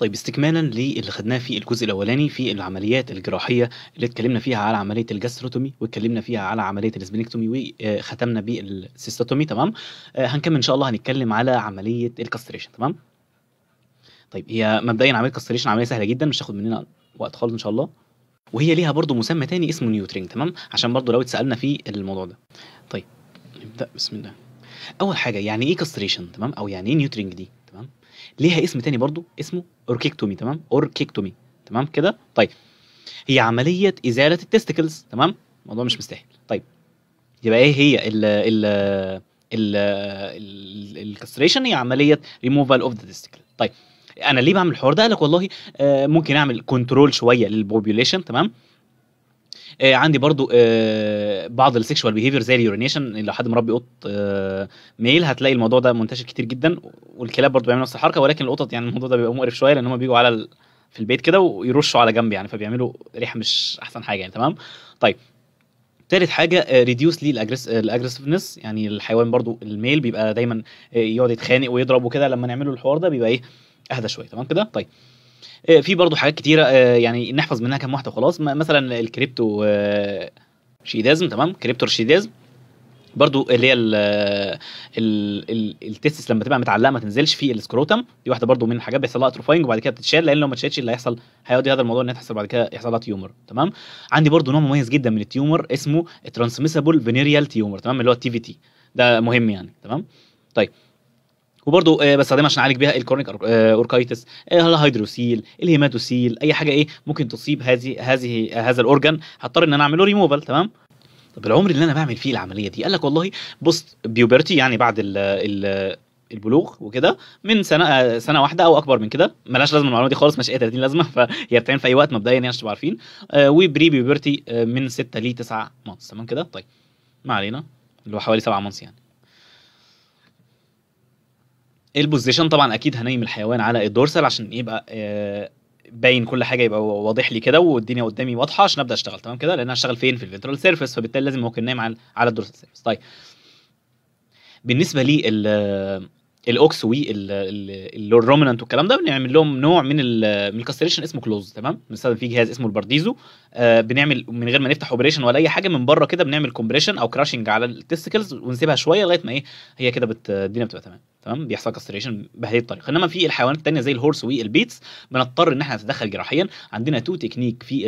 طيب استكمالا للي خدناه في الجزء الاولاني في العمليات الجراحيه اللي اتكلمنا فيها على عمليه الجاستروتومي واتكلمنا فيها على عمليه الاسبنكتومي وختمنا بالسيستوتومي تمام آه، هنكمل ان شاء الله هنتكلم على عمليه الكاستريشن تمام طيب هي مبدئيا عمليه الكاستريشن عمليه سهله جدا مش هتاخد مننا وقت خالص ان شاء الله وهي ليها برضو مسمى تاني اسمه نيوترينج تمام عشان برضو لو اتسالنا في الموضوع ده طيب نبدا بسم الله اول حاجه يعني ايه كاستريشن تمام او يعني ايه نيوترينج دي ليها اسم تاني برضو اسمه اوركيكتومي تمام اوركيكتومي تمام كده طيب هي عمليه ازاله التستيكلز تمام الموضوع مش مستاهل طيب يبقى ايه هي ال ال الكاستريشن هي عمليه ريموفال اوف ذا تستيكل طيب انا ليه بعمل الحوار ده؟ قال لك والله آه، ممكن اعمل كنترول شويه للبوبيوليشن تمام آه عندي برضو آه بعض السكشوال بيهيفير زي اليورينيشن لو حد مربي قط آه ميل هتلاقي الموضوع ده منتشر كتير جدا والكلاب برضو بيعملوا نفس الحركه ولكن القطط يعني الموضوع ده بيبقى مقرف شويه لان هم بيجوا على ال... في البيت كده ويرشوا على جنب يعني فبيعملوا ريحه مش احسن حاجه يعني تمام طيب تالت حاجه ريديوس لي الاجريسفنس يعني الحيوان برضو الميل بيبقى دايما آه، يقعد يتخانق ويضرب وكده لما نعمله الحوار ده بيبقى ايه اهدى شويه تمام كده طيب آه، في برضه حاجات كتيره آه، يعني نحفظ منها كام واحده وخلاص مثلا الكريبتو آه، شيدازم تمام كريبتو شيدازم برضو اللي هي التستس لما تبقى متعلقه ما تنزلش في السكروتم دي واحده برضو من الحاجات بيحصل لها اتروفاينج وبعد كده بتتشال لان لو ما اتشالتش اللي هيحصل هيودي هذا الموضوع ان تحصل بعد كده يحصل لها تيومر تمام عندي برضو نوع مميز جدا من التيومر اسمه ترانسميسبل فينيريال تيومر تمام اللي هو التي في تي ده مهم يعني تمام طيب وبرضه آه، بستخدمها عشان اعالج بيها الكورنيك آه، اوركايتس آه، الهيدروسيل الهيماتوسيل اي حاجه ايه ممكن تصيب هذه هذه هذا الاورجن هضطر ان انا اعمل له ريموفال تمام طب العمر اللي انا بعمل فيه العمليه دي قال لك والله بوست بيوبرتي يعني بعد ال ال البلوغ وكده من سنه سنه واحده او اكبر من كده ملهاش لازمه المعلومه دي خالص مش اي 30 لازمه فهي بتعمل في اي وقت مبدئيا يعني عشان تبقوا عارفين آه وبري بيوبرتي من 6 ل 9 مانس تمام كده طيب ما علينا اللي هو حوالي 7 مانس يعني البوزيشن طبعا اكيد هنيم الحيوان على الدورسال عشان يبقى آه، باين كل حاجه يبقى واضح لي كده والدنيا قدامي واضحه عشان ابدا اشتغل تمام كده لان هشتغل فين في الفنترال سيرفيس فبالتالي لازم ممكن نايم على على الدورسال سيرفيس طيب بالنسبه لي الاوكس وي الرومنانت والكلام ده بنعمل لهم نوع من من الكاستريشن اسمه كلوز تمام بنستخدم فيه جهاز اسمه البارديزو آه بنعمل من غير ما نفتح اوبريشن ولا اي حاجه من بره كده بنعمل كومبريشن او كراشنج على التستكلز ونسيبها شويه لغايه ما ايه هي كده بتدينا الدنيا بتبقى تمام تمام بيحصل كاستريشن بهذه الطريقه انما في الحيوانات الثانيه زي الهورس والبيتس بنضطر ان احنا نتدخل جراحيا عندنا تو تكنيك في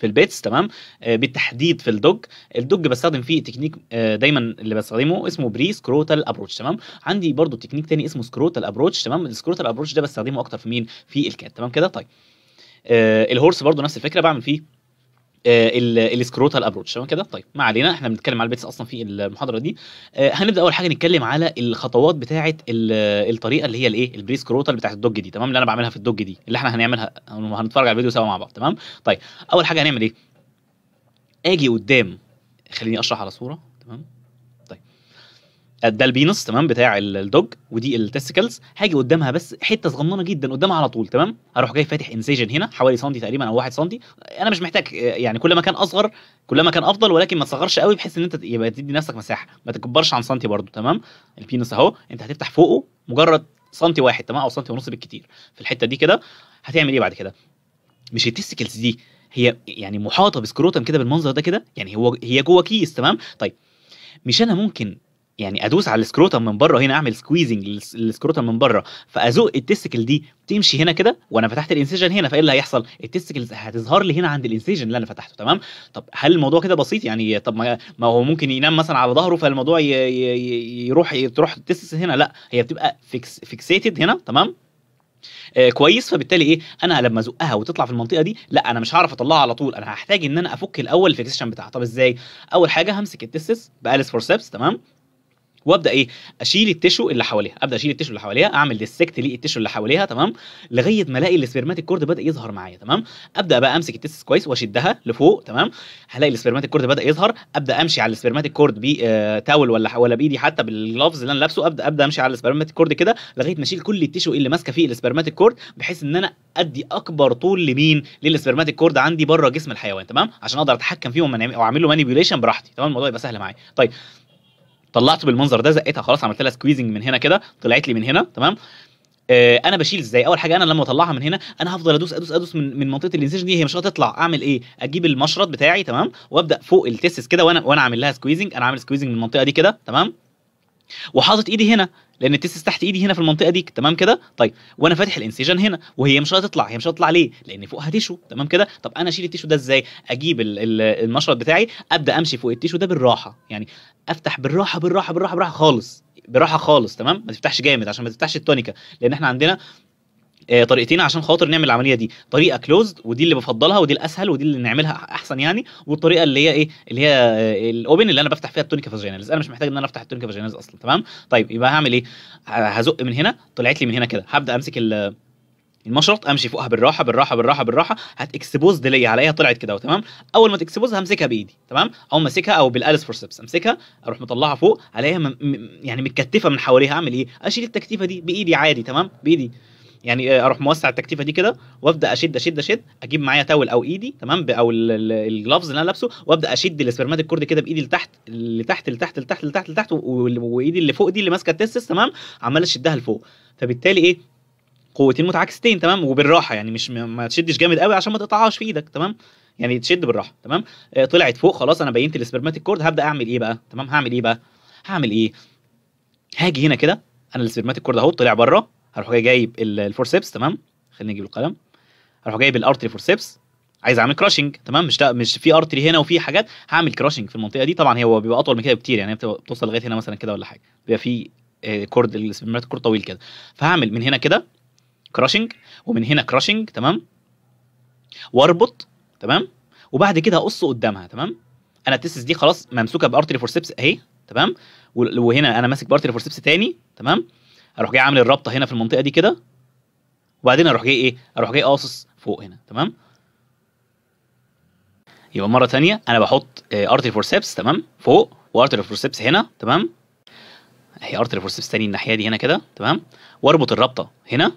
في البيتس تمام آه، بالتحديد في الدوج الدوج بستخدم فيه تكنيك آه، دايما اللي بستخدمه اسمه بري سكروتال ابروتش تمام عندي برضو تكنيك تاني اسمه سكروتال ابروتش تمام السكروتال ابروتش ده بستخدمه اكتر في مين في الكات تمام كده طيب آه، الهورس برضو نفس الفكره بعمل فيه آه، السكروتال ابروتش تمام كده طيب ما علينا احنا بنتكلم على البيتس اصلا في المحاضره دي آه، هنبدا اول حاجه نتكلم على الخطوات بتاعه الطريقه اللي هي الايه البري سكروتال بتاعه الدوج دي تمام اللي انا بعملها في الدوج دي اللي احنا هنعملها هنتفرج على الفيديو سوا مع بعض تمام طيب اول حاجه هنعمل ايه اجي قدام خليني اشرح على صوره ده البينس تمام بتاع الدوج ودي التستكلز هاجي قدامها بس حته صغننه جدا قدامها على طول تمام هروح جاي فاتح انسيجن هنا حوالي سنتي تقريبا او 1 سنتي انا مش محتاج يعني كل ما كان اصغر كل ما كان افضل ولكن ما تصغرش قوي بحيث ان انت يبقى تدي نفسك مساحه ما تكبرش عن سنتي برده تمام البينس اهو انت هتفتح فوقه مجرد سنتي واحد تمام او سنتي ونص بالكتير في الحته دي كده هتعمل ايه بعد كده مش التستكلز دي هي يعني محاطه بسكروتم كده بالمنظر ده كده يعني هو هي جوه كيس تمام طيب مش انا ممكن يعني ادوس على السكروتم من بره هنا اعمل سكويزنج للسكروتم من بره فازق التستكل دي تمشي هنا كده وانا فتحت الانسيجن هنا فايه اللي هيحصل التستكل هتظهر لي هنا عند الانسيجن اللي انا فتحته تمام طب هل الموضوع كده بسيط يعني طب ما هو ممكن ينام مثلا على ظهره فالموضوع يروح تروح تستس هنا لا هي بتبقى فيكس فيكسيتد هنا تمام آه كويس فبالتالي ايه انا لما ازقها وتطلع في المنطقه دي لا انا مش هعرف اطلعها على طول انا هحتاج ان انا افك الاول الفيكسيشن بتاعها طب ازاي اول حاجه همسك التستس بالس فورسبس تمام وابدا ايه اشيل التشو اللي حواليها ابدا اشيل التشو اللي حواليها اعمل ديسكت التشو اللي حواليها تمام لغايه ما الاقي السبرماتيك كورد بدا يظهر معايا تمام ابدا بقى امسك التستس كويس واشدها لفوق تمام هلاقي السبرماتيك كورد بدا يظهر ابدا امشي على السبرماتيك كورد بتاول آه، ولا ولا بايدي حتى باللفظ اللي انا لابسه ابدا ابدا امشي على السبرماتيك كورد كده لغايه ما اشيل كل التشو اللي ماسكه فيه السبرماتيك كورد بحيث ان انا ادي اكبر طول لمين للسبرماتيك كورد عندي بره جسم الحيوان تمام عشان اقدر اتحكم فيهم واعمل له مانيبيوليشن براحتي تمام الموضوع يبقى سهل معايا طيب طلعته بالمنظر ده زقيتها خلاص عملت لها سكويزنج من هنا كده طلعت لي من هنا تمام آه، انا بشيل ازاي اول حاجه انا لما اطلعها من هنا انا هفضل ادوس ادوس ادوس من من منطقه الانسيشن دي هي مش هتطلع اعمل ايه اجيب المشرط بتاعي تمام وابدا فوق التسس كده وانا وانا عامل لها سكويزنج انا عامل سكويزنج من المنطقه دي كده تمام وحاطط ايدي هنا لان التستس تحت ايدي هنا في المنطقه دي تمام كده طيب وانا فاتح الانسيجن هنا وهي مش هتطلع هي مش هتطلع ليه لان فوقها تيشو تمام كده طب انا اشيل التيشو ده ازاي اجيب المشرط بتاعي ابدا امشي فوق التيشو ده بالراحه يعني افتح بالراحه بالراحه بالراحه بالراحه خالص براحه خالص تمام ما تفتحش جامد عشان ما تفتحش التونيكا لان احنا عندنا آه، طريقتين عشان خاطر نعمل العمليه دي طريقه كلوزد ودي اللي بفضلها ودي الاسهل ودي اللي نعملها احسن يعني والطريقه اللي هي ايه اللي هي آه، الاوبن اللي انا بفتح فيها التونيكا فاجينالز انا مش محتاج ان انا افتح التونيكا فاجينالز اصلا تمام طيب يبقى هعمل ايه هزق من هنا طلعت لي من هنا كده هبدا امسك ال المشرط امشي فوقها بالراحه بالراحه بالراحه بالراحه هتكسبوز دي عليها طلعت كده تمام اول ما تكسبوز همسكها بايدي تمام او ماسكها او بالالس فورسبس امسكها اروح مطلعها فوق عليها م... يعني متكتفه من حواليها اعمل ايه اشيل التكتيفه دي بايدي عادي تمام بايدي يعني آه، اروح موسع التكتيفه دي كده وابدا اشد اشد اشد اجيب معايا تاول او ايدي تمام او الجلافز اللي انا لابسه وابدا اشد الاسبرمات كورد كده بايدي لتحت لتحت لتحت لتحت لتحت لتحت وايدي اللي فوق دي اللي ماسكه التستس تمام عمال اشدها لفوق فبالتالي ايه قوتين متعاكستين تمام وبالراحه يعني مش ما تشدش جامد قوي عشان ما تقطعهاش في ايدك تمام يعني تشد بالراحه تمام آه، طلعت فوق خلاص انا بينت الاسبرماتيك كورد هبدا اعمل ايه بقى تمام هعمل ايه بقى هعمل ايه هاجي هنا كده انا الاسبرماتيك كورد اهو طلع بره هروح جاي جايب الفورسبس تمام خليني اجيب القلم هروح جايب الارتري فورسبس عايز اعمل كراشنج تمام مش مش في ارتري هنا وفي حاجات هعمل كراشنج في المنطقه دي طبعا هو بيبقى اطول من كده بكتير يعني بتوصل لغايه هنا مثلا كده ولا حاجه بيبقى في كورد السبرمات كورد طويل كده فهعمل من هنا كده كراشنج ومن هنا كراشنج تمام واربط تمام وبعد كده اقص قدامها تمام انا التيسس دي خلاص ممسوكه بارتري فورسبس اهي تمام وهنا انا ماسك بارتري فورسبس تاني تمام اروح جاي عامل الرابطه هنا في المنطقه دي كده وبعدين اروح جاي ايه اروح جاي قاصص فوق هنا تمام يبقى مره ثانيه انا بحط ارتري آه، فورسبس تمام فوق وارتري فورسبس هنا تمام اهي ارتري فورسبس ثاني الناحيه دي هنا كده تمام واربط الرابطه هنا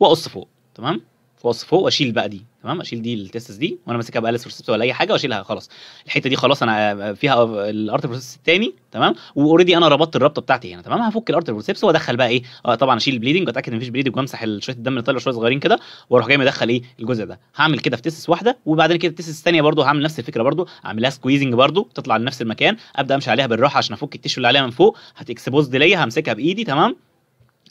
واقص فوق تمام واقص فوق واشيل بقى دي تمام اشيل دي التستس دي وانا ماسكها بقى بروسيس ولا اي حاجه واشيلها خلاص الحته دي خلاص انا فيها الارت بروسيس الثاني تمام واوريدي انا ربطت الرابطه بتاعتي هنا تمام هفك الارت بروسيس وادخل بقى ايه آه، طبعا اشيل البليدنج واتاكد ان مفيش بليدنج وامسح شويه الدم اللي طالع شويه صغيرين كده واروح جاي مدخل ايه الجزء ده هعمل كده في تستس واحده وبعدين كده التستس الثانيه برده هعمل نفس الفكره برده اعملها سكويزنج برده تطلع لنفس المكان ابدا امشي عليها بالراحه عشان افك التيشو اللي عليها من فوق دي ليا همسكها بايدي تمام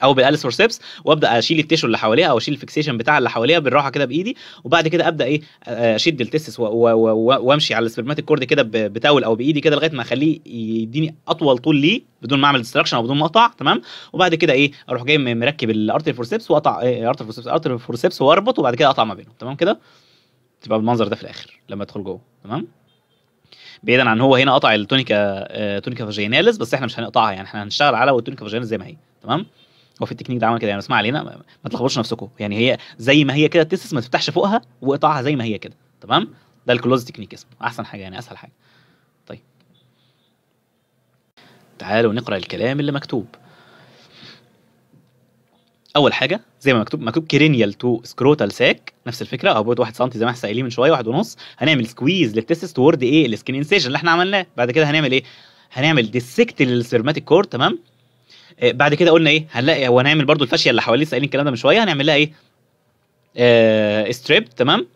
او باليس فورسبس وابدا اشيل التيشو اللي حواليها او اشيل الفيكسيشن بتاع اللي حواليها بالراحه كده بايدي وبعد كده ابدا ايه آه، اشد التستس وامشي على السبرماتيك كورد كده بتاول او بايدي كده لغايه ما اخليه يديني اطول طول ليه بدون ما اعمل ديستراكشن او بدون ما اقطع تمام وبعد كده ايه اروح جاي مركب الارتري فورسبس واقطع ايه ارتري فورسبس ارتري فورسبس واربط وبعد كده اقطع ما بينهم تمام كده تبقى بالمنظر ده في الاخر لما ادخل جوه تمام بعيدا عن هو هنا قطع التونيكا آه، تونيكا فاجيناليس بس احنا مش هنقطعها يعني احنا هنشتغل على التونيكا فاجيناليس زي ما هي تمام هو في التكنيك ده عمل كده يعني اسمع علينا ما تلخبطوش نفسكم يعني هي زي ما هي كده التيسس ما تفتحش فوقها واقطعها زي ما هي كده تمام ده الكلوز تكنيك اسمه احسن حاجه يعني اسهل حاجه طيب تعالوا نقرا الكلام اللي مكتوب اول حاجه زي ما مكتوب مكتوب كرينيال تو سكروتال ساك نفس الفكره او بوت 1 سم زي ما احنا قايلين من شويه 1 ونص هنعمل سكويز للتستس تورد ايه السكن انسيجن اللي احنا عملناه بعد كده هنعمل ايه هنعمل ديسكت للسيرماتيك كور تمام آه، بعد كده قلنا ايه هنلاقي هو هنعمل برضو الفاشيه اللي حواليه سائلين الكلام ده من شويه هنعمل لها ايه آه ستريب تمام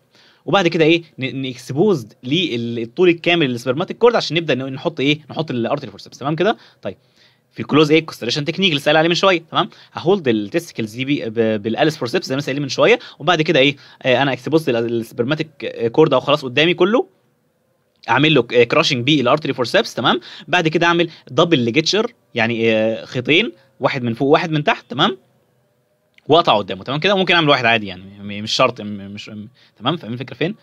وبعد كده ايه نكسبوزد للطول الكامل للسبرماتيك كورد عشان نبدا نحط ايه نحط الارتري فورسبس تمام كده طيب في الكلوز ايه كونستريشن تكنيك اللي سال عليه من شويه تمام هولد التستكلز دي بالاليس فورسبس زي ما سالين من شويه وبعد كده ايه آه، انا اكسبوز السبرماتيك كورد اهو خلاص قدامي كله اعمل له كراشنج بي الارتري سبس تمام بعد كده اعمل دبل ليجيتشر يعني آه، خيطين واحد من فوق واحد من تحت تمام واقطع قدامه تمام كده ممكن اعمل واحد عادي يعني مش شرط مش تمام فاهمين الفكره فين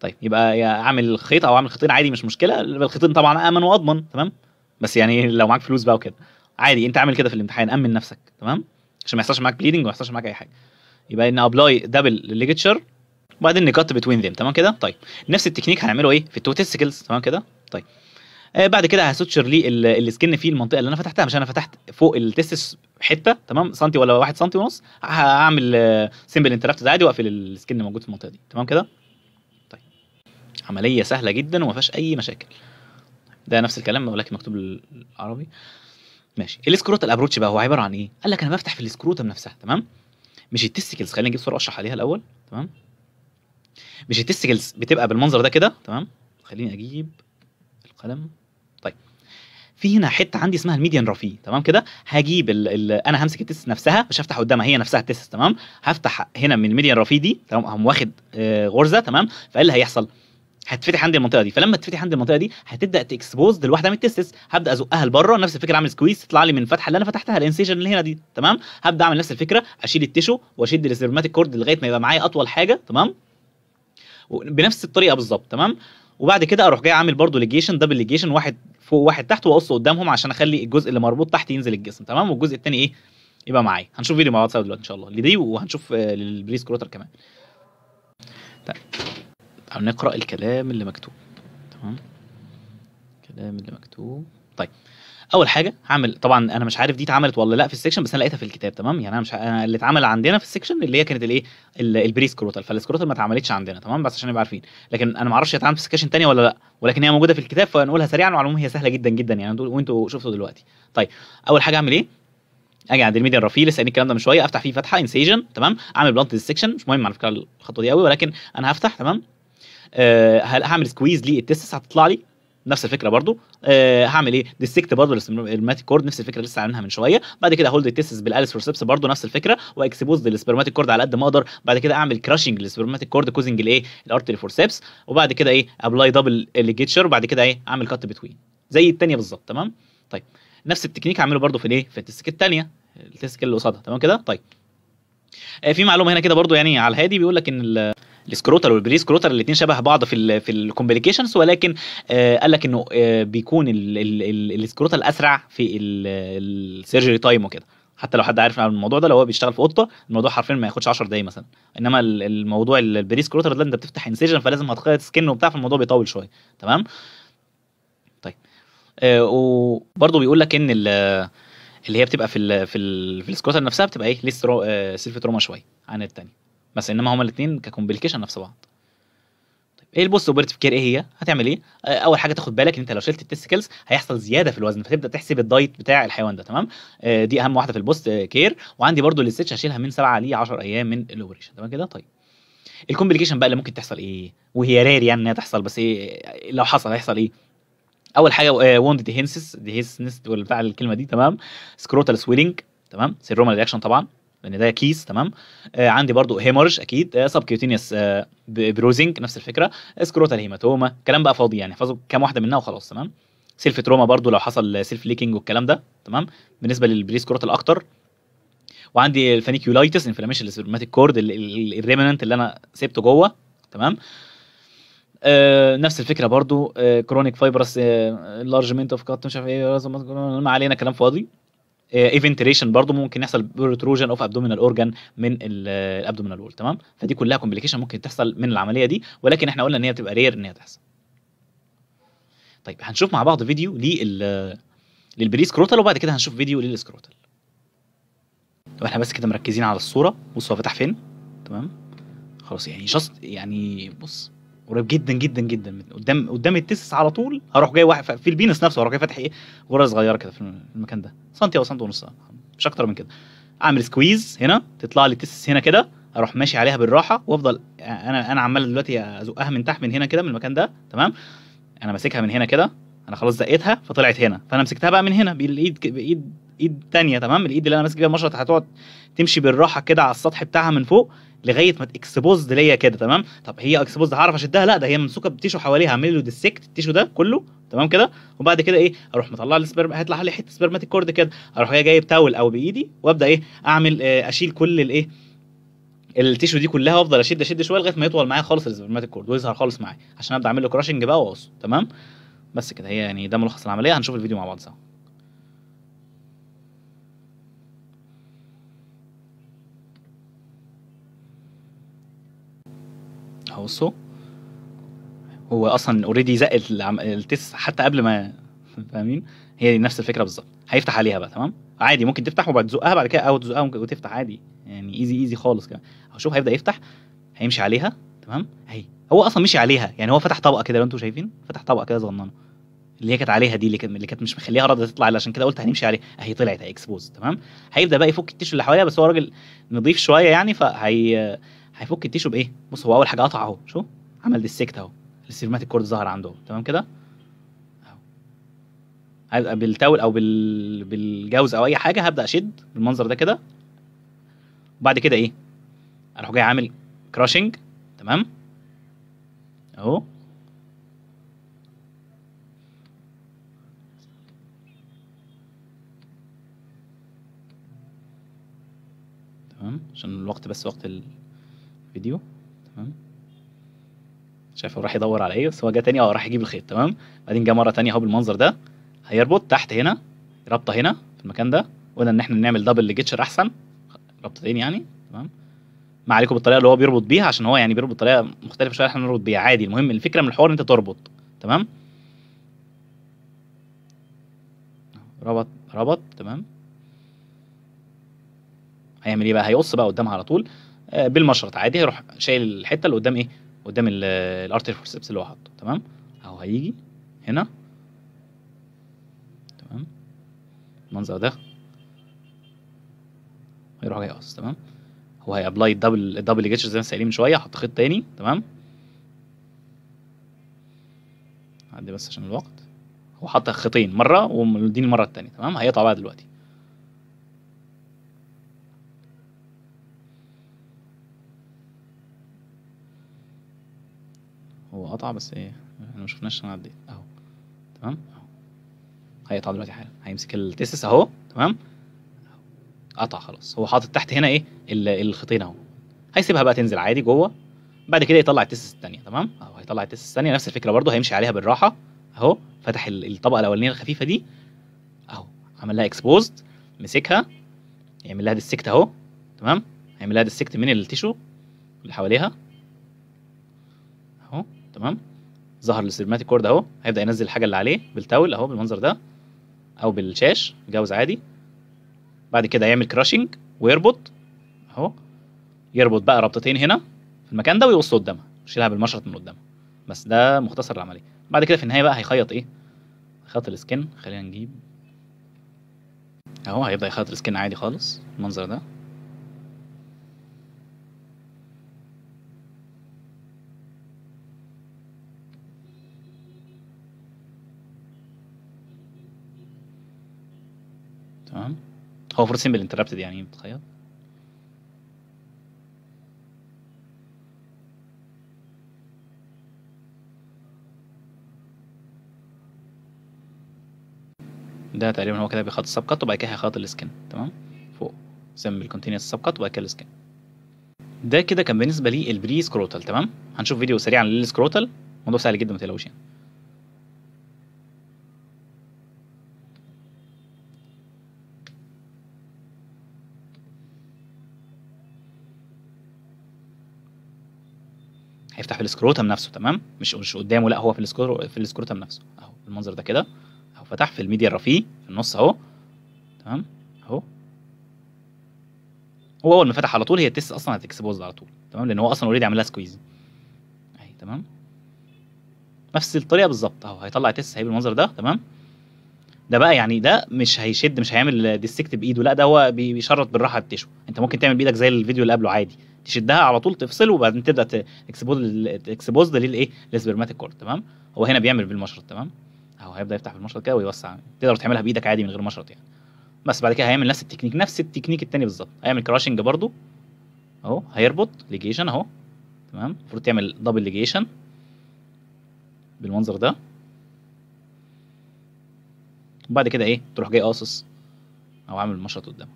طيب يبقى اعمل خيط او اعمل خيطين عادي مش مشكله الخيطين طبعا امن واضمن تمام بس يعني لو معاك فلوس بقى وكده عادي انت اعمل كده في الامتحان امن نفسك تمام عشان ما يحصلش معاك بليدنج وما يحصلش معاك اي حاجه يبقى ان ابلاي دبل ليجيتشر وبعدين نكت بتوين ذيم تمام كده طيب نفس التكنيك هنعمله ايه في التو تيستيكلز تمام كده طيب آه بعد كده هسوتشر لي السكن في المنطقه اللي انا فتحتها مش انا فتحت فوق التستس حته تمام سنتي ولا واحد سنتي ونص هعمل سمبل آه، سيمبل عادي واقفل السكن موجود في المنطقه دي تمام كده طيب عمليه سهله جدا وما فيهاش اي مشاكل ده نفس الكلام ولكن مكتوب بالعربي ماشي السكروت الابروتش بقى هو عباره عن ايه قال لك انا بفتح في السكروتم نفسها تمام مش التستكلز خلينا نجيب صوره اشرح عليها الاول تمام مش التستكلز بتبقى بالمنظر ده كده تمام خليني اجيب القلم طيب في هنا حته عندي اسمها الميديان رفي تمام كده هجيب الـ الـ انا همسك التست نفسها مش هفتح قدامها هي نفسها التست تمام هفتح هنا من الميديان رفي دي تمام هم واخد آه، غرزه تمام فايه اللي هيحصل هتفتح عندي المنطقه دي فلما تفتح عندي المنطقه دي هتبدا تكسبوز لواحده من التستس هبدا ازقها لبره نفس الفكره اعمل سكويز تطلع لي من الفتحه اللي انا فتحتها الانسيجن اللي هنا دي تمام هبدا اعمل نفس الفكره اشيل التيشو واشد السيرماتيك كورد لغايه ما يبقى معايا اطول حاجه تمام بنفس الطريقه بالظبط تمام وبعد كده اروح جاي عامل برضه ليجيشن دبل ليجيشن واحد فوق واحد تحت واقصه قدامهم عشان اخلي الجزء اللي مربوط تحت ينزل الجسم تمام والجزء الثاني ايه يبقى معايا هنشوف فيديو مع بعض دلوقتي ان شاء الله لدي وهنشوف آه، للبريس كروتر كمان طيب نقرا الكلام اللي مكتوب تمام الكلام اللي مكتوب طيب اول حاجه هعمل طبعا انا مش عارف دي اتعملت ولا لا في السكشن بس انا لقيتها في الكتاب تمام يعني انا مش أنا اللي اتعمل عندنا في السكشن اللي هي كانت الايه البري سكروتال فالسكروتال ما اتعملتش عندنا تمام بس عشان نبقى عارفين لكن انا ما اعرفش هتعمل في السكشن تاني ولا لا ولكن هي موجوده في الكتاب فنقولها سريعا وعلى هي سهله جدا جدا يعني وانتوا شفتوا دلوقتي طيب اول حاجه اعمل ايه اجي عند الميديا الرفيع لسه قايل الكلام ده من شويه افتح فيه فتحه انسيجن تمام اعمل بلانت ديسكشن مش مهم على فكره الخطوه دي قوي ولكن انا هفتح تمام أه هعمل سكويز للتستس هتطلع لي نفس الفكره برضو آه هعمل ايه ديسكت برضو السبرماتيك كورد نفس الفكره لسه عاملينها من شويه بعد كده هولد تيسس بالاليس فورسبس برضو نفس الفكره واكسبوز للسبرماتيك كورد على قد ما اقدر بعد كده اعمل كراشنج للسبرماتيك كورد كوزنج الايه الارتري فورسبس وبعد كده ايه ابلاي دبل ليجيتشر وبعد كده ايه اعمل كات بتوين زي الثانيه بالظبط تمام طيب نفس التكنيك هعمله برضو في الايه في التسك الثانيه التسك اللي قصادها تمام كده طيب آه، في معلومه هنا كده برضو يعني على الهادي بيقول لك ان السكروتر والبري سكروتر الاثنين شبه بعض في ال في الكومبليكيشنز ولكن آه قال لك انه آه بيكون السكروتر اسرع في السيرجري تايم وكده حتى لو حد عارف عن الموضوع ده لو هو بيشتغل في قطه الموضوع حرفيا ما ياخدش 10 دقايق مثلا انما الموضوع البري سكروتر ده انت بتفتح انسيجن فلازم هتخيط سكن وبتاع فالموضوع بيطول شويه تمام طيب آه وبرده بيقول لك ان اللي هي بتبقى في ال في ال في السكروتر نفسها بتبقى ايه ليه آه سيلف تروما شويه عن الثانيه بس انما هما الاثنين ككومبليكيشن نفس بعض طيب ايه البوست اوبرتيف كير ايه هي هتعمل ايه آه، اول حاجه تاخد بالك ان انت لو شلت التستكلز هيحصل زياده في الوزن فتبدا تحسب الدايت بتاع الحيوان ده تمام آه، دي اهم واحده في البوست آه، كير وعندي برضو الاستيتش هشيلها من 7 ل 10 ايام من الاوبريشن تمام كده طيب الكومبليكيشن بقى اللي ممكن تحصل ايه وهي رير يعني انها تحصل بس ايه لو حصل هيحصل ايه اول حاجه ووند ديهنسس ديهنسس ولا بتاع الكلمه دي تمام سكروتال سويلنج تمام سيروما رياكشن طبعا لان ده كيس تمام آه عندي برضو هيمرج اكيد آه سبكيوتينيوس آه بروزنج نفس الفكره سكروتال هيماتوما كلام بقى فاضي يعني احفظوا كام واحده منها وخلاص تمام سيلف تروما برضو لو حصل سيلف ليكينج والكلام ده تمام بالنسبه للبري سكروتال اكتر وعندي الفانيكيولايتس انفلاميشن للسبرماتيك كورد الريمننت اللي انا سبته جوه تمام آه نفس الفكره برضو كرونيك فايبرس لارجمنت اوف كات مش عارف ايه ما علينا كلام فاضي ايفنتريشن آه، برضو ممكن يحصل بروتروجن اوف ابدومينال اورجان من الابدومينال وول آه، تمام فدي كلها كومبليكيشن ممكن تحصل من العمليه دي ولكن احنا قلنا ان هي بتبقى رير ان هي تحصل طيب هنشوف مع بعض فيديو لل للبري سكروتال وبعد كده هنشوف فيديو للسكروتال لو احنا بس كده مركزين على الصوره بصوا فتح فين تمام خلاص يعني شص يعني بص قريب جدا جدا جدا من قدام قدام التسس على طول هروح جاي واحد في البينس نفسه هروح جاي فاتح ايه غرزه صغيره كده في المكان ده سنتي او سنتي ونص مش اكتر من كده اعمل سكويز هنا تطلع لي التسس هنا كده اروح ماشي عليها بالراحه وافضل انا انا عمال دلوقتي ازقها من تحت من هنا كده من المكان ده تمام انا ماسكها من هنا كده انا خلاص زقيتها فطلعت هنا فانا مسكتها بقى من هنا بالايد بايد ايد تانية تمام الايد اللي انا ماسك بيها المشرط هتقعد تمشي بالراحه كده على السطح بتاعها من فوق لغايه ما تاكسبوزد ليا كده تمام طب هي اكسبوز هعرف اشدها لا ده هي ممسوكه بتيشو حواليها اعمل له ديسكت التيشو ده كله تمام كده وبعد كده ايه اروح مطلع السبرم هيطلع لي حته سبرماتيك كورد كده اروح جاي جايب تاول او بايدي وابدا ايه اعمل إيه اشيل كل الايه التيشو دي كلها وافضل اشد اشد شويه لغايه ما يطول معايا خالص السبرماتيك كورد ويظهر خالص معايا عشان ابدا اعمل له كراشنج بقى واقصه تمام بس كده هي يعني ده ملخص العمليه هنشوف الفيديو مع بعض سوا هوسو هو اصلا اوريدي زق التيست حتى قبل ما فاهمين هي نفس الفكره بالظبط هيفتح عليها بقى تمام عادي ممكن تفتح وبعد تزقها بعد كده او تزقها وتفتح عادي يعني ايزي ايزي خالص كمان هشوف هيبدا يفتح هيمشي عليها تمام هي هو اصلا مشي عليها يعني هو فتح طبقه كده لو انتم شايفين فتح طبقه كده صغننه اللي هي كانت عليها دي اللي كانت اللي كانت مش مخليها رد تطلع عشان كده قلت هنمشي عليها اهي طلعت هي اكسبوز تمام هيبدا بقى يفك التيشو اللي حواليها بس هو راجل نضيف شويه يعني فهي هيفك التيشو بايه بص هو اول حاجه قطع اهو شو عمل السكت اهو السيرماتيك كورد ظهر عنده تمام كده اهو بالتاول او بال... بالجوز او اي حاجه هبدا اشد بالمنظر ده كده وبعد كده ايه اروح جاي عامل كراشنج تمام اهو تمام عشان الوقت بس وقت ال... الفيديو تمام شايف هو راح يدور على ايه بس هو جه تاني اه راح يجيب الخيط تمام بعدين جه مره تانية اهو بالمنظر ده هيربط تحت هنا رابطه هنا في المكان ده قلنا ان احنا نعمل دبل لجيتشر احسن رابطتين يعني تمام ما عليكم بالطريقه اللي هو بيربط بيها عشان هو يعني بيربط بطريقه مختلفه شويه احنا بنربط بيها عادي المهم الفكره من الحوار ان انت تربط تمام ربط ربط تمام هيعمل ايه بقى هيقص بقى قدامها على طول آه، بالمشرط عادي هيروح شايل الحته اللي قدام ايه قدام الارتر فورسبس اللي هو حاطه تمام اهو هيجي هنا تمام المنظر ده هيروح جاي قص تمام هو هيابلاي الدبل الدبل جيتشر زي ما سائلين من شويه حط خيط تاني تمام عدي بس عشان الوقت هو حط خيطين مره ومديني المره التانيه تمام هيطلع بقى دلوقتي هو قطع بس ايه احنا ما شفناش انا إيه. عديت اهو تمام اهو هيقطع دلوقتي حالا هيمسك التيسس اهو تمام قطع خلاص هو حاطط تحت هنا ايه الخيطين اهو هيسيبها بقى تنزل عادي جوه بعد كده يطلع التيسس الثانيه تمام اهو هيطلع التيسس الثانيه نفس الفكره برضه هيمشي عليها بالراحه اهو فتح الطبقه الاولانيه الخفيفه دي اهو عمل لها اكسبوزد مسكها يعمل لها ديسكت اهو تمام هيعمل لها ديسكت من التيشو اللي حواليها تمام ظهر الاستجماتيك كورد اهو هيبدا ينزل الحاجه اللي عليه بالتاول اهو بالمنظر ده او بالشاش جوز عادي بعد كده يعمل كراشنج ويربط اهو يربط بقى ربطتين هنا في المكان ده ويقص قدامها يشيلها بالمشرط من قدامها بس ده مختصر العمليه بعد كده في النهايه بقى هيخيط ايه خيط السكن خلينا نجيب اهو هيبدا يخيط السكن عادي خالص المنظر ده تمام هو سيمبل انتربتد يعني متخيل ده تقريبا هو كده بيخاط السب كات وبعد كده هيخاط السكن تمام فوق سيمبل الكونتينوس سب كات وبعد كده السكن ده كده كان بالنسبه لي البري سكروتال تمام هنشوف فيديو سريع عن السكروتال موضوع سهل جدا ما تقلقوش يعني بيفتح في السكروتم نفسه تمام مش مش قدامه لا هو في السكرو في السكروتم نفسه اهو المنظر ده كده اهو فتح في الميديا الرفيع في النص اهو تمام اهو هو اول ما فتح على طول هي التست اصلا هتكسبوز على طول تمام لان هو اصلا اوريدي عاملها سكويز اهي تمام نفس الطريقه بالظبط اهو هيطلع تيست هيبقى بالمنظر ده تمام ده بقى يعني ده مش هيشد مش هيعمل ديسكت بايده لا ده هو بيشرط بالراحه التشو انت ممكن تعمل بايدك زي الفيديو اللي قبله عادي تشدها على طول تفصل وبعدين تبدا تكسبوز تكسبوز ده للايه للسبرماتيك كورد تمام هو هنا بيعمل بالمشرط تمام هو هيبدا يفتح بالمشرط كده ويوسع تقدر تعملها بايدك عادي من غير مشرط يعني بس بعد كده هيعمل نفس التكنيك نفس التكنيك التاني بالظبط هيعمل كراشنج برضو اهو هيربط ليجيشن اهو تمام المفروض تعمل دبل ليجيشن بالمنظر ده وبعد كده ايه تروح جاي قاصص او عامل المشرط قدامه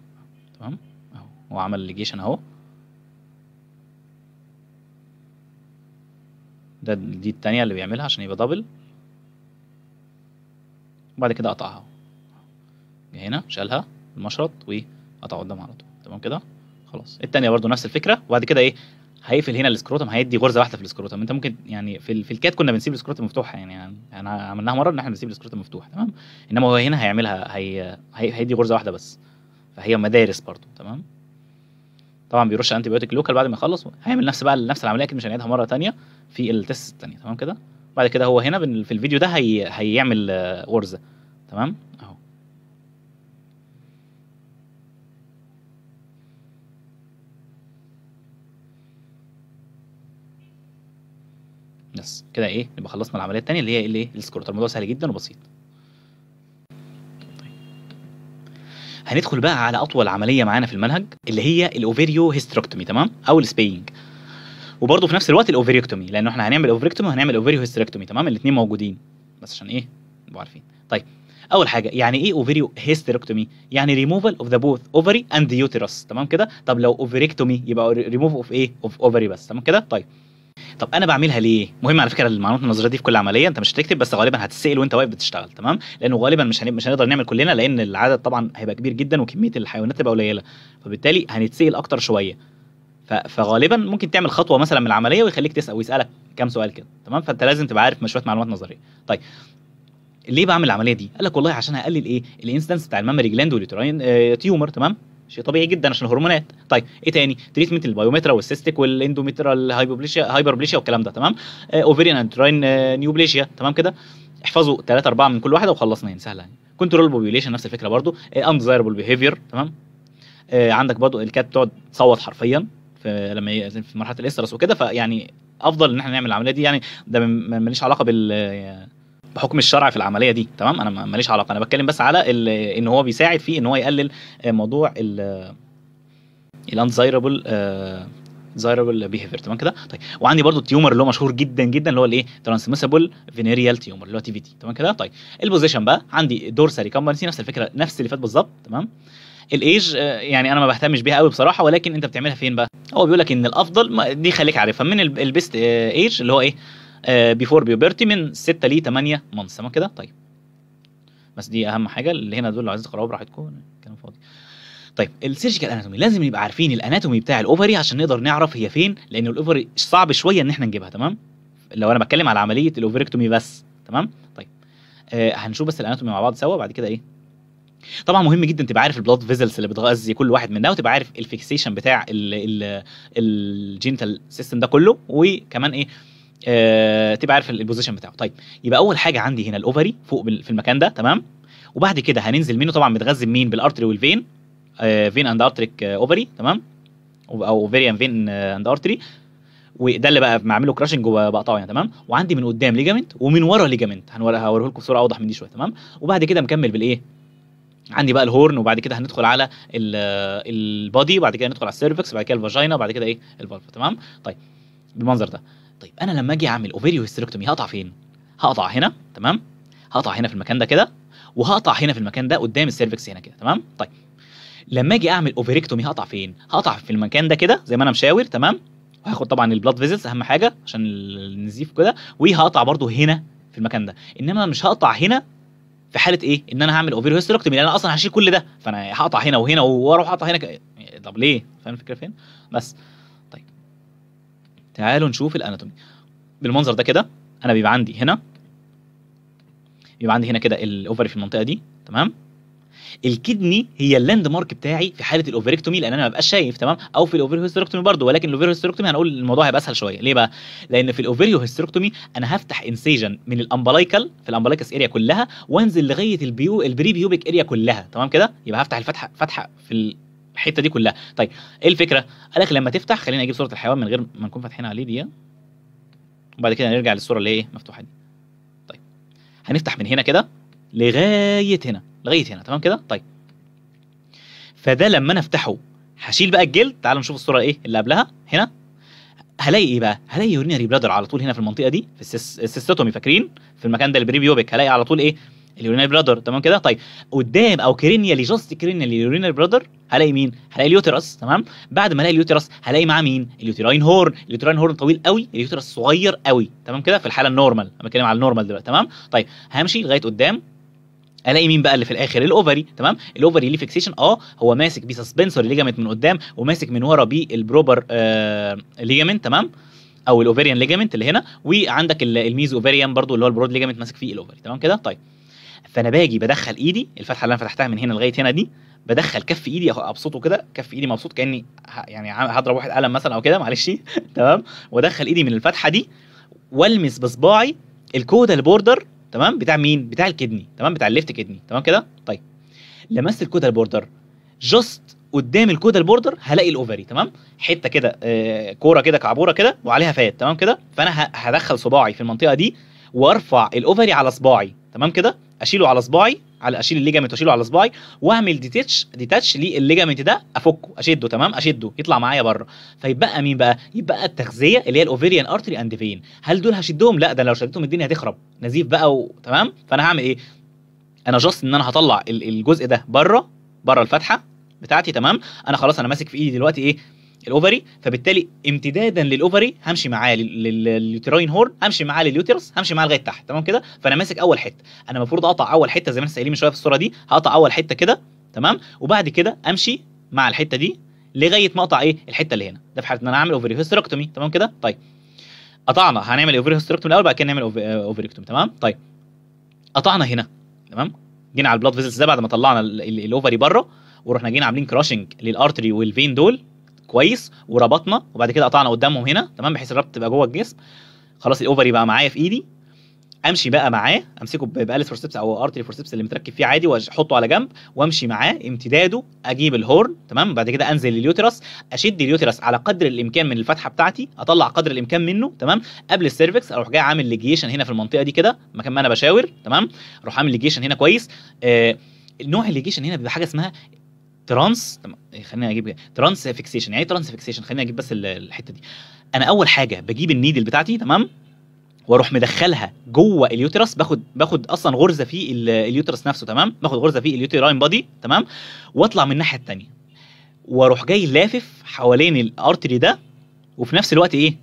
تمام اهو هو عمل ليجيشن اهو ده دي التانية اللي بيعملها عشان يبقى دبل وبعد كده قطعها هنا شالها المشرط وقطع قدامها على طول تمام كده خلاص التانية برضو نفس الفكرة وبعد كده ايه هيقفل هنا السكروتم هيدي غرزه واحده في السكروتم انت ممكن يعني في, في الكات كنا بنسيب السكروتم مفتوح يعني, يعني انا عملناها مره ان احنا بنسيب السكروتم مفتوح تمام انما هو هنا هيعملها هي... هيدي غرزه واحده بس فهي مدارس برضو تمام طبعا بيرش انتي بايوتيك لوكال بعد ما يخلص هيعمل نفس بقى نفس العمليه اكيد مش هنعيدها مره ثانيه في التست الثانيه تمام كده بعد كده هو هنا في الفيديو ده هي هيعمل غرزه آه، تمام اهو بس كده ايه نبقى خلصنا العمليه الثانيه اللي هي إيه، الايه السكورتر الموضوع سهل جدا وبسيط هندخل بقى على اطول عمليه معانا في المنهج اللي هي الاوفيريو هيستروكتومي تمام او السبينج وبرضه في نفس الوقت الاوفيريكتومي لان احنا هنعمل اوفيريكتومي وهنعمل اوفيريو هيستروكتومي تمام الاثنين موجودين بس عشان ايه نبقى عارفين طيب اول حاجه يعني ايه اوفيريو هيستيركتومي يعني ريموفال اوف ذا بوث اوفري اند يوتيرس تمام كده طب لو اوفيريكتومي يبقى ريموف اوف ايه اوف اوفري بس تمام كده طيب طب انا بعملها ليه مهم على فكره المعلومات النظريه دي في كل عمليه انت مش هتكتب بس غالبا هتتسال وانت واقف بتشتغل تمام لانه غالبا مش مش هنقدر نعمل كلنا لان العدد طبعا هيبقى كبير جدا وكميه الحيوانات تبقى قليله فبالتالي هنتسال اكتر شويه فغالبا ممكن تعمل خطوه مثلا من العمليه ويخليك تسال ويسالك كام سؤال كده تمام فانت لازم تبقى عارف شويه معلومات نظريه طيب ليه بعمل العمليه دي؟ قال لك والله عشان هقلل ايه؟ الانستنس بتاع المامري جلاند والتيومر آه، تيومر تمام؟ شيء طبيعي جدا عشان هرمونات طيب ايه تاني تريتمنت البيومترا والسيستيك والاندوميترا الهايبوبليشيا هايبربليشيا والكلام ده تمام اوفيريان انتراين نيوبليشيا تمام كده احفظوا 3 4 من كل واحده وخلصنا يعني سهله يعني كنترول بوبيليشن نفس الفكره برضو انديزايربل آه، بيهيفير تمام آه، عندك برضو الكات بتقعد تصوت حرفيا في لما في مرحله الاسترس وكده فيعني افضل ان احنا نعمل العمليه دي يعني ده ماليش علاقه بال بحكم الشرع في العمليه دي تمام انا ماليش علاقه انا بتكلم بس على ان هو بيساعد في ان هو يقلل موضوع ال الانزايربل زايربل بيهيفير تمام كده طيب وعندي برضو التيومر اللي هو مشهور جدا جدا اللي هو الايه ترانسميسبل فينيريال تيومر اللي هو تي في تي تمام كده طيب البوزيشن بقى عندي دورسال ريكمبنسي نفس الفكره نفس اللي فات بالظبط تمام الايج آه، يعني انا ما بهتمش بيها قوي بصراحه ولكن انت بتعملها فين بقى هو بيقول لك ان الافضل دي خليك عارفها من البيست ايج آه، اللي هو ايه بيفور آه، بيوبرتي من 6 ل 8 مانس تمام كده طيب بس دي اهم حاجه اللي هنا دول لو عايزين تقراوه براحتكم كلام فاضي طيب السيرجيكال اناتومي لازم نبقى عارفين الاناتومي بتاع الاوفري عشان نقدر نعرف هي فين لان الاوفري صعب شويه ان احنا نجيبها تمام لو انا بتكلم على عمليه الاوفريكتومي بس تمام طيب آه هنشوف بس الاناتومي مع بعض سوا بعد كده ايه طبعا مهم جدا تبقى عارف البلاد فيزلز اللي بتغذي كل واحد منها وتبقى عارف الفيكسيشن بتاع الجينيتال سيستم ده كله وكمان ايه آه تبقى عارف البوزيشن بتاعه طيب يبقى اول حاجه عندي هنا الاوفري فوق في المكان ده تمام وبعد كده هننزل منه طبعا متغذي بمين بالارتري والفين آه فين اند ارتريك آه اوفري تمام او اوفريان فين اند ارتري وده اللي بقى بعمله كراشنج وبقطعه يعني تمام وعندي من قدام ليجامنت ومن ورا ليجامنت هوريه لكم بصوره اوضح من دي شويه تمام وبعد كده مكمل بالايه عندي بقى الهورن وبعد كده هندخل على البادي آه، وبعد كده ندخل على السيرفكس وبعد كده الفاجينا وبعد كده ايه الفالفا تمام طيب بالمنظر ده طيب انا لما اجي اعمل اوفيريو هيستيركتومي هقطع فين هقطع هنا تمام هقطع هنا في المكان ده كده وهقطع هنا في المكان ده قدام السيرفكس هنا كده تمام طيب لما اجي اعمل اوفيريكتومي هقطع فين هقطع في المكان ده كده زي ما انا مشاور تمام وهاخد طبعا البلاد فيزلز اهم حاجه عشان النزيف كده وهقطع برده هنا في المكان ده انما مش هقطع هنا في حاله ايه ان انا هعمل اوفيريو هيستيركتومي لان انا اصلا هشيل كل ده فانا هقطع هنا وهنا واروح اقطع هنا ك... طب ليه فاهم الفكره فين بس تعالوا نشوف الاناتومي بالمنظر ده كده انا بيبقى عندي هنا بيبقى عندي هنا كده الاوفري في المنطقه دي تمام الكدني هي اللاند مارك بتاعي في حاله الاوفريكتومي لان انا ما ببقاش شايف تمام او في الاوفريو هيستيركتومي برضه ولكن الاوفريو هيستيركتومي هنقول الموضوع هيبقى اسهل شويه ليه بقى لان في الاوفريو هيستيركتومي انا هفتح انسيجن من الامبلايكال في الامبلايكس اريا كلها وانزل لغايه البيو البري بيوبيك اريا كلها تمام كده يبقى هفتح الفتحه فتحه في الحته دي كلها طيب ايه الفكره قال لك لما تفتح خلينا اجيب صوره الحيوان من غير ما نكون فاتحين عليه دي وبعد كده نرجع للصوره اللي ايه مفتوحه دي طيب هنفتح من هنا كده لغايه هنا لغايه هنا تمام كده طيب فده لما انا افتحه هشيل بقى الجلد تعالوا نشوف الصوره ايه اللي قبلها هنا هلاقي ايه بقى هلاقي يورينري بلادر على طول هنا في المنطقه دي في السيستومي فاكرين في المكان ده البريبيوبيك هلاقي على طول ايه اليورينري برادر تمام كده طيب قدام او كرينيالي جاست كرينيالي اليورينري برادر هلاقي مين هلاقي اليوترس تمام بعد ما الاقي اليوترس هلاقي معاه مين اليوتراين هورن اليوتراين هورن طويل قوي اليوترس صغير قوي تمام كده في الحاله النورمال انا بتكلم على النورمال دلوقتي تمام طيب همشي لغايه قدام الاقي مين بقى اللي في الاخر الاوفري تمام الاوفري ليه فيكسيشن اه هو ماسك بيه سسبنسور ليجامنت من قدام وماسك من ورا بيه البروبر آه ليجامنت تمام او الاوفريان ليجامنت اللي هنا وعندك الميزو اوفريان برضو اللي هو البرود ليجامنت ماسك فيه الاوفري تمام كده طيب فانا باجي بدخل ايدي الفتحه اللي انا فتحتها من هنا لغايه هنا دي بدخل كف ايدي ابسطه كده كف ايدي مبسوط كاني يعني هضرب واحد قلم مثلا او كده معلش تمام وادخل ايدي من الفتحه دي والمس بصباعي الكودا البوردر تمام بتاع مين بتاع الكدني تمام بتاع الليفت كدني تمام كده طيب لمست الكودا البوردر جاست قدام الكودا البوردر هلاقي الاوفري تمام حته كده آه، كوره كده كعبوره كده وعليها فات تمام كده فانا هدخل صباعي في المنطقه دي وارفع الاوفري على صباعي تمام كده اشيله على صباعي على اشيل الليجامنت واشيله على صباعي واعمل ديتاتش ديتاتش للليجامنت ده افكه اشده تمام اشده يطلع معايا بره فيبقى مين بقى يبقى التغذيه اللي هي الاوفيريان ارتري اند فين هل دول هشدهم لا ده لو شدتهم الدنيا هتخرب نزيف بقى و... تمام فانا هعمل ايه انا جاست ان انا هطلع الجزء ده بره بره الفتحه بتاعتي تمام انا خلاص انا ماسك في ايدي دلوقتي ايه الاوفري فبالتالي امتدادا للاوفري همشي معاه لليوتراين هورن همشي معاه لليوترس همشي معاه لغايه تحت تمام كده فانا ماسك اول حته انا المفروض اقطع اول حته زي ما احنا سائلين من شويه في الصوره دي هقطع اول حته كده تمام وبعد كده امشي مع الحته دي لغايه ما اقطع ايه الحته اللي هنا ده في حاله ان انا اعمل اوفري هيستركتومي تمام كده طيب قطعنا هنعمل اوفري هيستركتومي الاول بعد كده نعمل اوفريكتومي تمام طيب قطعنا هنا تمام جينا على البلاد فيزلز ده بعد ما طلعنا الاوفري بره ورحنا جينا عاملين كراشنج للارتري والفين دول كويس وربطنا وبعد كده قطعنا قدامهم هنا تمام بحيث الربط تبقى جوه الجسم خلاص الاوفري بقى معايا في ايدي امشي بقى معاه امسكه بالس فورسبس او ارتري فورسبس اللي متركب فيه عادي واحطه على جنب وامشي معاه امتداده اجيب الهورن تمام بعد كده انزل اليوترس اشد اليوترس على قدر الامكان من الفتحه بتاعتي اطلع قدر الامكان منه تمام قبل السيرفكس اروح جاي عامل ليجيشن هنا في المنطقه دي كده مكان ما انا بشاور تمام اروح عامل ليجيشن هنا كويس آه نوع الليجيشن هنا بيبقى حاجه اسمها ترانس إيه، خليني اجيب ترانس فيكسيشن يعني ايه ترانس فيكسيشن خليني اجيب بس الحته دي انا اول حاجه بجيب النيدل بتاعتي تمام واروح مدخلها جوه اليوترس باخد باخد اصلا غرزه في اليوترس نفسه تمام باخد غرزه في اليوتراين بادي تمام واطلع من الناحيه الثانيه واروح جاي لافف حوالين الارتري ده وفي نفس الوقت ايه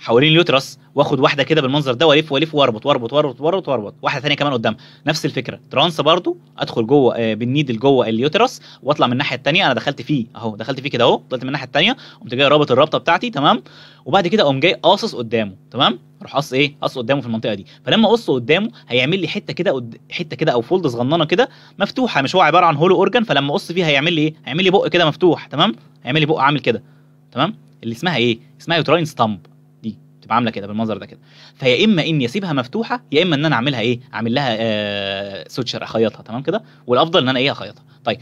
حوالين اليوترس واخد واحده كده بالمنظر ده والف والف واربط واربط واربط واربط واربط واحده ثانيه كمان قدام نفس الفكره ترانس برضو ادخل جوه آه، بالنيدل جوه اليوترس واطلع من الناحيه الثانيه انا دخلت فيه اهو دخلت فيه كده اهو طلعت من الناحيه الثانيه قمت جاي رابط الرابطه بتاعتي تمام وبعد كده اقوم جاي قاصص قدامه تمام اروح قص ايه قص قدامه في المنطقه دي فلما اقص قدامه هيعمل لي حته كده قد... حته كده او فولد صغننه كده مفتوحه مش هو عباره عن هولو اورجان فلما اقص فيها هيعمل لي ايه هيعمل لي بق كده مفتوح تمام هيعمل لي بق عامل كده تمام اللي اسمها ايه اسمها يوتراين ستامب بتبقى عامله كده بالمنظر ده كده فيا اما اني اسيبها مفتوحه يا اما ان انا اعملها ايه اعمل لها آه سوتشر اخيطها تمام كده والافضل ان انا ايه اخيطها طيب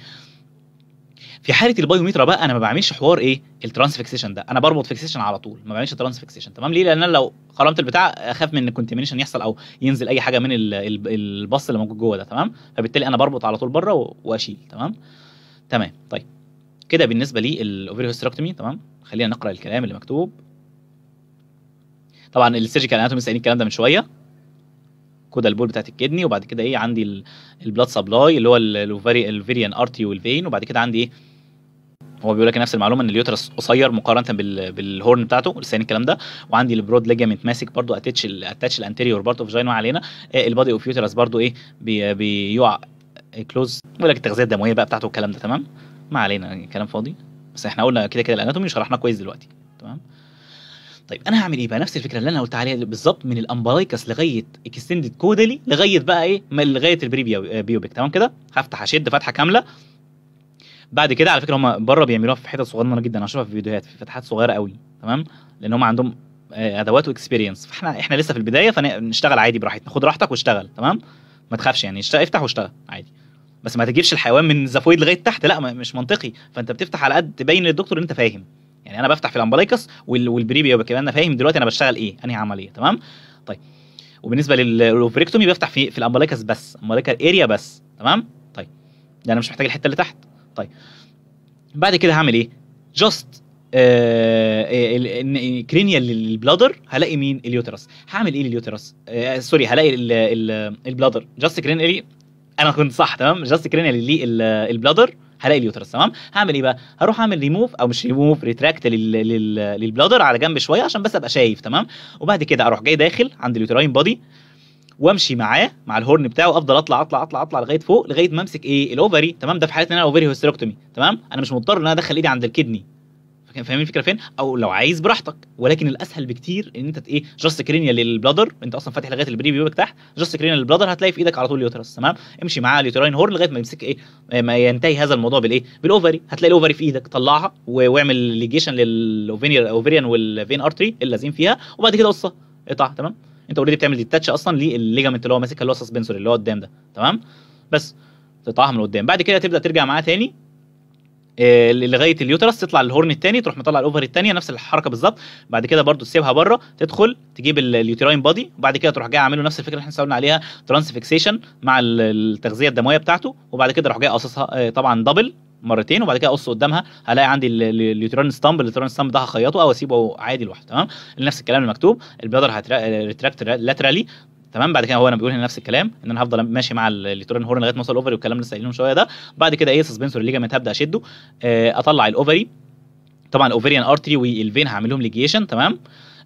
في حاله البايوميترا بقى انا ما بعملش حوار ايه الترانسفيكسيشن ده انا بربط فيكسيشن على طول ما بعملش ترانسفيكسيشن تمام ليه لان انا لو خرمت البتاع اخاف من الكونتمينيشن يحصل او ينزل اي حاجه من الباص اللي موجود جوه ده تمام فبالتالي انا بربط على طول بره واشيل تمام تمام طيب كده بالنسبه لي الاوفيري تمام خلينا نقرا الكلام اللي مكتوب طبعا السيرجيكال اناتومي قايلين الكلام ده من شويه كودا البول بتاعت الكدني وبعد كده ايه عندي البلاد سبلاي اللي هو الفيريان ارتي والفين وبعد كده عندي ايه هو بيقول لك نفس المعلومه ان اليوترس قصير مقارنه بالهورن بتاعته لسه الكلام ده وعندي البرود ليجامنت ماسك برضو اتاتش اتاتش الانتيريور بارت اوف جاين ما علينا البادي اوف يوترس برضو ايه بيقع كلوز بيقول لك التغذيه الدمويه بقى بتاعته والكلام ده تمام ما علينا يعني كلام فاضي بس احنا قلنا كده كده الاناتومي شرحناه كويس دلوقتي تمام طيب انا هعمل ايه بقى نفس الفكره اللي انا قلت عليها بالظبط من الامبلايكس لغايه اكستندد كودلي لغايه بقى ايه لغايه البري بيوبيك آه، تمام كده هفتح اشد فتحه كامله بعد كده على فكره هم بره بيعملوها في حتت صغننه جدا هشوفها في فيديوهات في فتحات صغيره قوي تمام لان هم عندهم آه، ادوات واكسبيرينس فاحنا احنا لسه في البدايه فنشتغل عادي براحتنا خد راحتك واشتغل تمام ما تخافش يعني افتح واشتغل عادي بس ما تجيبش الحيوان من الزفويد لغايه تحت لا مش منطقي فانت بتفتح على قد تبين للدكتور ان انت فاهم يعني انا بفتح في الامبليكس والبريبيا كده انا فاهم دلوقتي انا بشتغل ايه انهي عمليه تمام طيب وبالنسبه للوفريكتومي بفتح في في الامبليكس بس امبليكال اريا بس تمام طيب ده انا مش محتاج الحته اللي تحت طيب بعد كده هعمل ايه جاست كرينيال للبلادر هلاقي مين اليوترس هعمل ايه لليوترس آه، سوري هلاقي البلادر جاست كرينيالي انا كنت صح تمام جاست كرينيالي للبلادر هلاقي اليوترس تمام هعمل ايه بقى هروح اعمل ريموف او مش ريموف ريتراكت لل... لل... للبلادر على جنب شويه عشان بس ابقى شايف تمام وبعد كده اروح جاي داخل عند اليوتراين بودي وامشي معاه مع الهورن بتاعه افضل اطلع اطلع اطلع اطلع لغايه فوق لغايه ما امسك ايه الاوفري تمام ده في حاله ان انا اوفري هيستروكتومي تمام انا مش مضطر ان انا ادخل ايدي عند الكدني فاهمين الفكره فين او لو عايز براحتك ولكن الاسهل بكتير ان انت ايه جاست كرينيا للبلادر انت اصلا فاتح لغايه البري بيقولك تحت جاست كرينيا للبلادر هتلاقي في ايدك على طول اليوترس تمام امشي معاه اليوتراين هور لغايه ما يمسك ايه ما ينتهي هذا الموضوع بالايه بالاوفري هتلاقي الاوفري في ايدك طلعها واعمل ليجيشن للاوفريان والفين ارتري اللازقين فيها وبعد كده قصه اقطعها تمام انت اوريدي بتعمل ديتاتش اصلا للليجامنت اللي هو ماسكها اللي هو سسبنسور اللي هو قدام ده تمام بس تقطعها من قدام بعد كده تبدا ترجع معاه تاني آه، لغايه اليوترس تطلع الهورن الثاني تروح مطلع الاوفري الثانيه نفس الحركه بالظبط بعد كده برضو تسيبها بره تدخل تجيب اليوتراين بادي وبعد كده تروح جاي عامله نفس الفكره اللي احنا سولنا عليها ترانس فيكسيشن مع التغذيه الدمويه بتاعته وبعد كده اروح جاي قصصها آه، طبعا دبل مرتين وبعد كده اقص قدامها هلاقي عندي اليوترين ستامب اليوتران ستامب ده هخيطه او اسيبه عادي لوحده تمام نفس الكلام المكتوب البيضر هتريتراكت لاترالي تمام بعد كده هو انا بيقول هنا نفس الكلام ان انا هفضل ماشي مع الليتورن هورن لغايه ما اوصل الاوفري والكلام اللي شويه ده بعد كده ايه سسبنسور ليجامنت هبدا اشده آه اطلع الاوفري طبعا الاوفريان ارتري والفين هعملهم ليجيشن تمام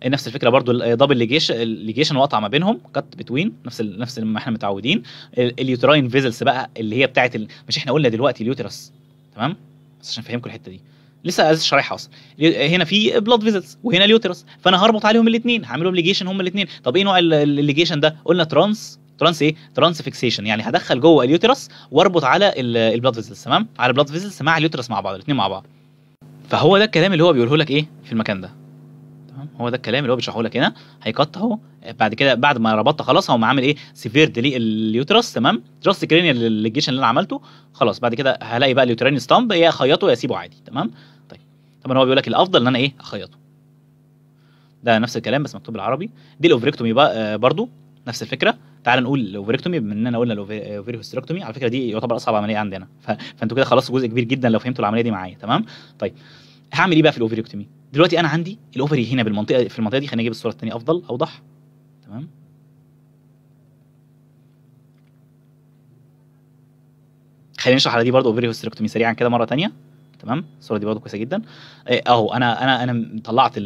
آه، نفس الفكره برضو دبل ليجيشن ليجيشن واقطع ما بينهم كات بتوين نفس ال نفس ما احنا متعودين اليوتراين فيزلز بقى اللي هي بتاعه ال... مش احنا قلنا دلوقتي اليوترس تمام بس عشان افهمكم الحته دي لسه عايز شرايح اصلا هنا في بلاد فيزلز وهنا اليوترس فانا هربط عليهم الاثنين هعملهم ليجيشن هم الاثنين طب ايه نوع الليجيشن ده قلنا ترانس ترانس ايه ترانس فيكسيشن يعني هدخل جوه اليوترس واربط على البلاد فيزلز تمام على البلاد فيزلز مع اليوترس مع بعض الاثنين مع بعض فهو ده الكلام اللي هو بيقوله لك ايه في المكان ده هو ده الكلام اللي هو بيشرحه لك هنا هيكت اهو بعد كده بعد ما ربطت خلاص هو عامل ايه سيفيرد لي اليوترس تمام تراست كرينيال الليجيشن اللي انا عملته خلاص بعد كده هلاقي بقى اليوترين ستامب يا اخيطه يا اسيبه عادي تمام طيب طبعا هو بيقول لك الافضل ان انا ايه اخيطه ده نفس الكلام بس مكتوب بالعربي دي الاوفريكتومي بقى آه، برضو نفس الفكره تعال نقول الاوفريكتومي بما اننا قلنا الاوفريكتومي آه، على فكره دي يعتبر اصعب عمليه عندنا فانتوا كده خلصتوا جزء كبير جدا لو فهمتوا العمليه دي معايا تمام طيب هعمل ايه بقى في الاوفريكتومي دلوقتي انا عندي الاوفري هنا بالمنطقه في المنطقه دي خليني اجيب الصوره الثانيه افضل اوضح تمام خلينا نشرح على دي برضه اوفري هيستريكتومي سريعا كده مره ثانيه تمام الصوره دي برضه كويسه جدا آه، اهو انا انا انا طلعت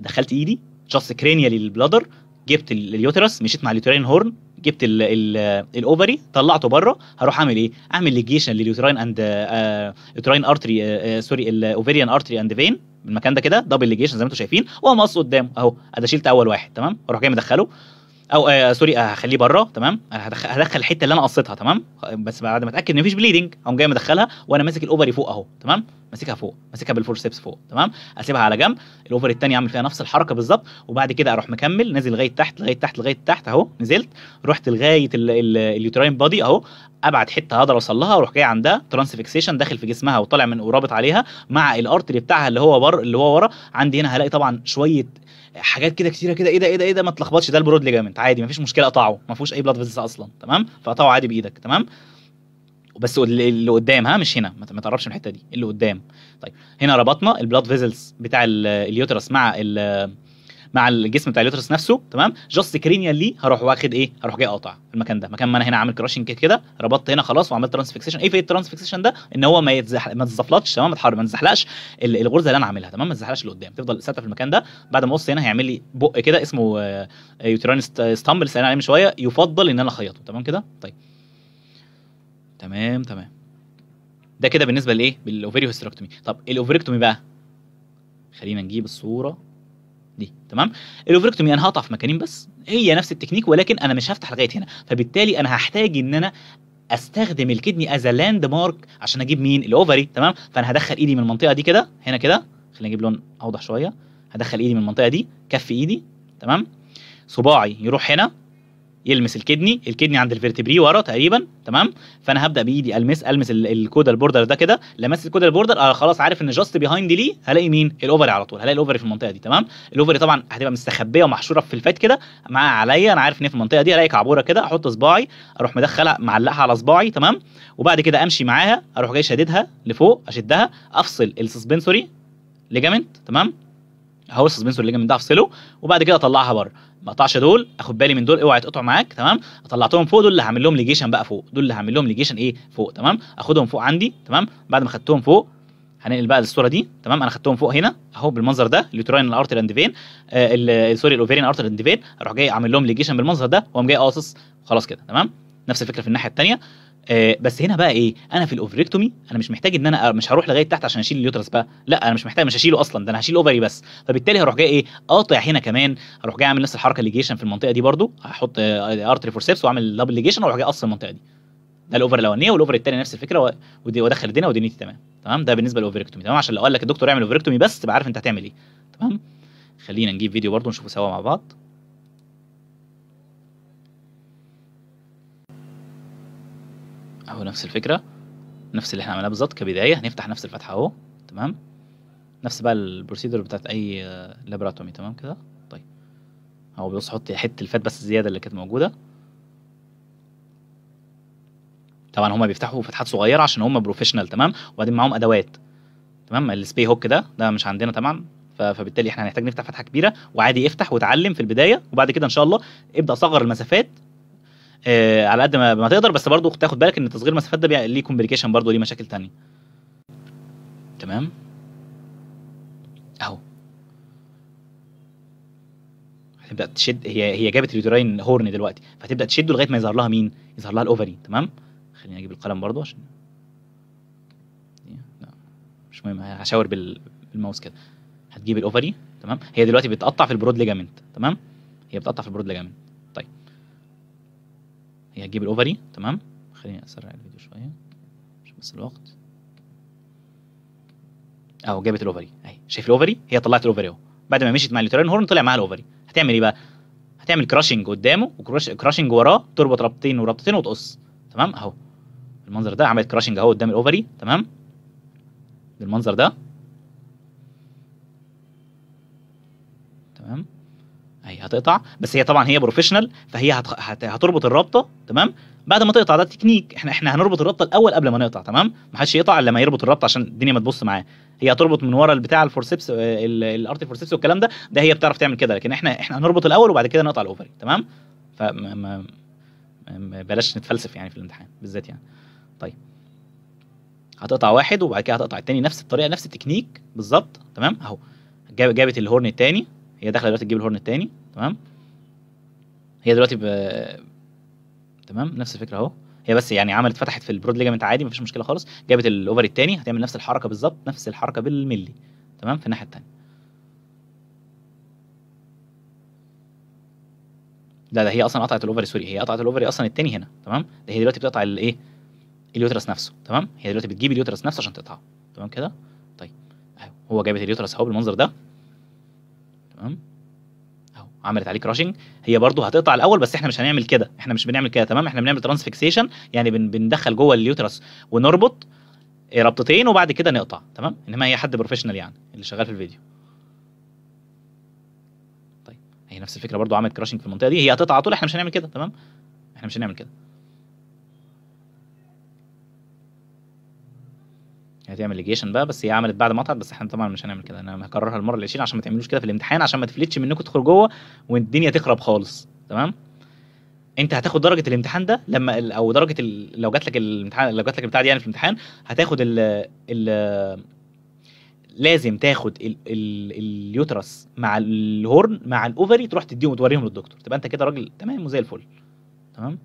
دخلت ايدي جاست كرينيا للبلادر جبت اليوترس مشيت مع اليوترين هورن جبت الاوفري طلعته بره هروح اعمل ايه؟ اعمل ليجيشن لليوترين اند يوتراين ارتري سوري الاوفريان ارتري اند فين المكان ده كده دبل ليجيشن زي ما انتم شايفين واقوم قاص قدام اهو انا شلت اول واحد تمام اروح جاي مدخله او آه سوري آه، هخليه بره تمام هدخل, هدخل الحته اللي انا قصيتها تمام بس بعد ما اتاكد ان مفيش بليدنج اقوم جاي مدخلها وانا ماسك الاوفري فوق اهو تمام ماسكها فوق ماسكها بالفورسيبس فوق تمام اسيبها على جنب الاوفري الثاني اعمل فيها نفس الحركه بالظبط وبعد كده اروح مكمل نازل لغايه تحت لغايه تحت لغايه تحت اهو نزلت رحت لغايه اليوتراين بادي اهو ابعد حته هقدر اوصل لها اروح جاي عندها ترانس فيكسيشن داخل في جسمها وطالع من ورابط عليها مع الارتري بتاعها اللي هو بر اللي هو ورا عندي هنا هلاقي طبعا شويه حاجات كده كتيره كده ايه ده ايه ده ايه ده ما تلخبطش ده البرود ليجامنت عادي فيش مشكله قطعه ما فيهوش اي بلاد فيزس اصلا تمام فقطعه عادي بايدك تمام بس اللي قدام ها مش هنا ما تقربش من الحته دي اللي قدام طيب هنا ربطنا البلاد فيزلز بتاع اليوترس مع ال مع الجسم بتاع اليوترس نفسه تمام جاست كرينيال لي هروح واخد ايه هروح جاي قاطع المكان ده مكان ما انا هنا عامل كراشنج كده ربطت هنا خلاص وعملت ترانسفيكسيشن ايه في الترانسفيكسيشن ده ان هو ما يتزح ما تزفلطش تمام ما تزحلقش الغرزه اللي انا عاملها تمام ما تزحلقش لقدام تفضل ثابته في المكان ده بعد ما ابص هنا هيعمل لي بق كده اسمه يوترانس ستامبل سالنا عليه من شويه يفضل ان انا اخيطه تمام كده طيب تمام تمام ده كده بالنسبه لايه بالاوفيريو هيستيركتومي طب الاوفيريكتومي بقى خلينا نجيب الصوره دي تمام الاوفركتومي انا هقطع في مكانين بس هي نفس التكنيك ولكن انا مش هفتح لغايه هنا فبالتالي انا هحتاج ان انا استخدم الكدني از لاند مارك عشان اجيب مين الاوفري تمام فانا هدخل ايدي من المنطقه دي كده هنا كده خلينا اجيب لون اوضح شويه هدخل ايدي من المنطقه دي كف ايدي تمام صباعي يروح هنا يلمس الكدني الكدني عند الفرتبري ورا تقريبا تمام فانا هبدا بايدي المس المس الكود البوردر ده كده لمست الكود البوردر آه خلاص عارف ان جاست بيهايند لي هلاقي مين الاوفري على طول هلاقي الاوفري في المنطقه دي تمام الاوفري طبعا هتبقى مستخبيه ومحشوره في الفات كده مع عليا انا عارف ان في المنطقه دي الاقي كعبوره كده احط صباعي اروح مدخلها معلقها على صباعي تمام وبعد كده امشي معاها اروح جاي شاددها لفوق اشدها افصل السسبنسوري ليجامنت تمام اهو السسبنسور ليجمنت ده افصله وبعد كده اطلعها بره ما اقطعش دول اخد بالي من دول اوعى تقطعوا معاك تمام طلعتهم فوق دول اللي هعمل لهم ليجيشن بقى فوق دول اللي هعمل لهم ليجيشن ايه فوق تمام اخدهم فوق عندي تمام بعد ما خدتهم فوق هننقل بقى للصوره دي تمام انا خدتهم فوق هنا اهو بالمنظر ده اليوتراين الارتر اند فين آه سوري الاوفيرين ارتر اند فين اروح جاي اعمل لهم ليجيشن بالمنظر ده واقوم جاي قاصص خلاص كده تمام نفس الفكره في الناحيه الثانيه آه بس هنا بقى ايه انا في الاوفريكتومي انا مش محتاج ان انا مش هروح لغايه تحت عشان اشيل اليوترس بقى لا انا مش محتاج مش هشيله اصلا ده انا هشيل اوفري بس فبالتالي هروح جاي ايه قاطع هنا كمان هروح جاي اعمل نفس الحركه الليجيشن في المنطقه دي برضو هحط ارتري آه، فورسيبس واعمل دبل ليجيشن واروح جاي اقص المنطقه دي ده الاوفر الاولانيه والاوفر الثاني نفس الفكره وادخل الدنيا ودنيتي تمام تمام ده بالنسبه للاوفريكتومي تمام عشان لو قال لك الدكتور اعمل اوفريكتومي بس تبقى عارف انت هتعمل ايه تمام خلينا نجيب فيديو برضو نشوفه سوا مع بعض اهو نفس الفكره نفس اللي احنا عملناه بالظبط كبدايه هنفتح نفس الفتحه اهو تمام نفس بقى البروسيدور بتاعت اي لابراتومي آه، تمام كده طيب اهو بص حط حته الفات بس الزياده اللي كانت موجوده طبعا هما بيفتحوا فتحات صغيره عشان هما بروفيشنال تمام وبعدين معاهم ادوات تمام السبي هوك ده ده مش عندنا طبعا فبالتالي احنا هنحتاج نفتح فتحه كبيره وعادي افتح وتعلم في البدايه وبعد كده ان شاء الله ابدا صغر المسافات آه، على قد ما, ما تقدر بس برضه تاخد بالك ان تصغير المسافات ده بيبقى ليه كومبليكيشن برضه ليه مشاكل تانية تمام اهو هتبدا تشد هي هي جابت اليوتراين هورن دلوقتي فهتبدا تشده لغايه ما يظهر لها مين يظهر لها الاوفري تمام خليني اجيب القلم برضه عشان لا مش مهم هشاور بالماوس كده هتجيب الاوفري تمام هي دلوقتي بتقطع في البرود ليجامنت تمام هي بتقطع في البرود ليجامنت هي هتجيب الاوفري تمام خليني اسرع الفيديو شويه عشان بس الوقت اهو جابت الاوفري اهي شايف الاوفري هي طلعت الاوفري اهو بعد ما مشيت مع اليوتيرين هورن طلع معاها الاوفري هتعمل ايه بقى هتعمل كراشنج قدامه وكراشنج وراه تربط ربطتين وربطتين وتقص تمام اهو المنظر ده عملت كراشنج اهو قدام الاوفري تمام بالمنظر ده تمام هي هتقطع بس هي طبعا هي بروفيشنال فهي هتربط الرابطه تمام بعد ما تقطع ده تكنيك احنا احنا هنربط الرابطه الاول قبل ما نقطع تمام ما حدش يقطع الا لما يربط الرابطه عشان الدنيا ما تبص معاه هي هتربط من ورا البتاع الفورسيبس آه، الارتي فورسيبس والكلام ده ده هي بتعرف تعمل كده لكن احنا احنا هنربط الاول وبعد كده نقطع الاوفري تمام ف بلاش نتفلسف يعني في الامتحان بالذات يعني طيب هتقطع واحد وبعد كده هتقطع التاني نفس الطريقه نفس التكنيك بالظبط تمام اهو جابت الهورن التاني هي داخله دلوقتي تجيب الهورن التاني تمام هي دلوقتي ب... تمام نفس الفكره اهو هي بس يعني عملت فتحت في البرود ليجامنت عادي مفيش مشكله خالص جابت الاوفر الثاني هتعمل نفس الحركه بالظبط نفس الحركه بالملي تمام في الناحيه الثانيه لا ده هي اصلا قطعت الاوفر سوري هي قطعت الاوفر اصلا الثاني هنا تمام ده هي دلوقتي بتقطع الايه اليوترس نفسه تمام هي دلوقتي بتجيب اليوترس نفسه عشان تقطعه تمام كده طيب هو جابت اليوترس اهو بالمنظر ده تمام عملت عليه كراشنج هي برضه هتقطع الاول بس احنا مش هنعمل كده احنا مش بنعمل كده تمام احنا بنعمل فيكسيشن يعني بن بندخل جوه اليوترس ونربط ربطتين وبعد كده نقطع تمام انما هي حد بروفيشنال يعني اللي شغال في الفيديو طيب هي نفس الفكره برضه عملت كراشنج في المنطقه دي هي هتقطع على طول احنا مش هنعمل كده تمام احنا مش هنعمل كده هتعمل ليجيشن بقى بس هي عملت بعد ما قطعت بس احنا طبعا مش هنعمل كده انا هكررها المره ال 20 عشان ما تعملوش كده في الامتحان عشان ما تفلتش منكم تدخل جوه والدنيا تخرب خالص تمام انت هتاخد درجه الامتحان ده لما او درجه لو جات لك الامتحان لو جات لك البتاع دي يعني في الامتحان هتاخد ال ال لازم تاخد ال ال اليوترس مع الهورن مع الاوفري تروح تديهم وتوريهم للدكتور تبقى انت كده راجل تمام وزي الفل تمام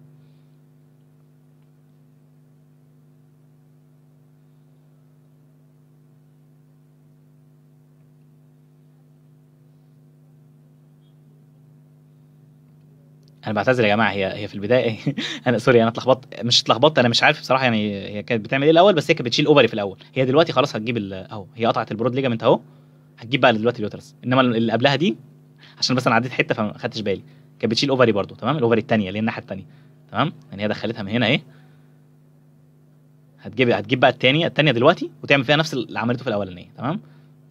انا بعتذر يا جماعه هي هي في البدايه إيه؟ انا سوري انا اتلخبطت مش اتلخبطت انا مش عارف بصراحه يعني هي كانت بتعمل ايه الاول بس هي كانت بتشيل اوبري في الاول هي دلوقتي خلاص هتجيب اهو هي قطعت البرود ليجامنت اهو هتجيب بقى دلوقتي اليوترس انما اللي قبلها دي عشان بس انا عديت حته فما خدتش بالي كانت بتشيل اوفري برضو تمام الاوفري الثانيه اللي هي الناحيه الثانيه تمام يعني هي دخلتها من هنا ايه هتجيب هتجيب بقى الثانيه الثانيه دلوقتي وتعمل فيها نفس اللي عملته في الاولانيه تمام